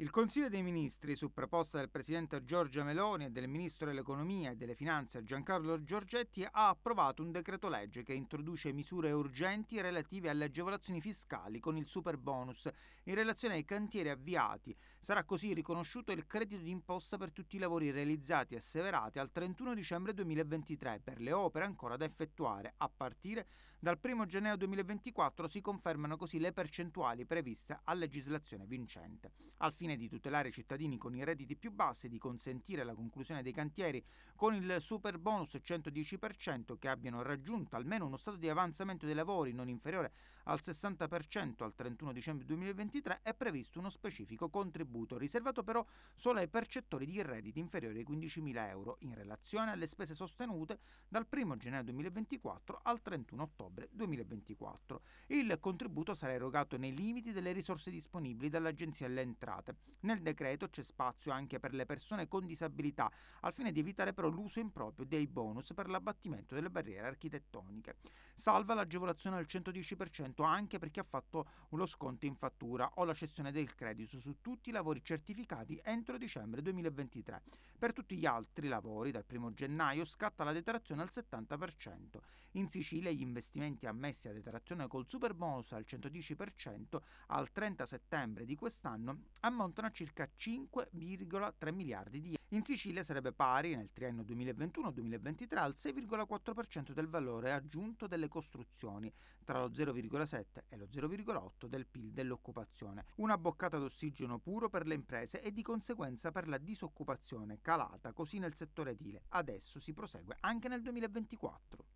Il Consiglio dei Ministri, su proposta del Presidente Giorgia Meloni e del Ministro dell'Economia e delle Finanze Giancarlo Giorgetti, ha approvato un decreto legge che introduce misure urgenti relative alle agevolazioni fiscali con il super bonus in relazione ai cantieri avviati. Sarà così riconosciuto il credito d'imposta per tutti i lavori realizzati e asseverati al 31 dicembre 2023 per le opere ancora da effettuare. A partire dal 1 gennaio 2024 si confermano così le percentuali previste a legislazione vincente. Al fine fine di tutelare i cittadini con i redditi più bassi e di consentire la conclusione dei cantieri con il super bonus 110% che abbiano raggiunto almeno uno stato di avanzamento dei lavori non inferiore al 60% al 31 dicembre 2023 è previsto uno specifico contributo, riservato però solo ai percettori di redditi inferiori ai 15.000 euro in relazione alle spese sostenute dal 1 gennaio 2024 al 31 ottobre 2024. Il contributo sarà erogato nei limiti delle risorse disponibili dall'Agenzia delle Entrate, nel decreto c'è spazio anche per le persone con disabilità, al fine di evitare però l'uso improprio dei bonus per l'abbattimento delle barriere architettoniche. Salva l'agevolazione al 110% anche per chi ha fatto lo sconto in fattura o la cessione del credito su tutti i lavori certificati entro dicembre 2023. Per tutti gli altri lavori, dal 1 gennaio scatta la detrazione al 70%. In Sicilia gli investimenti ammessi a detrazione col super bonus al 110% al 30 settembre di quest'anno ammontano ammontano a circa 5,3 miliardi di euro. In Sicilia sarebbe pari nel triennio 2021-2023 al 6,4% del valore aggiunto delle costruzioni, tra lo 0,7 e lo 0,8 del PIL dell'occupazione. Una boccata d'ossigeno puro per le imprese e di conseguenza per la disoccupazione calata così nel settore edile. Adesso si prosegue anche nel 2024.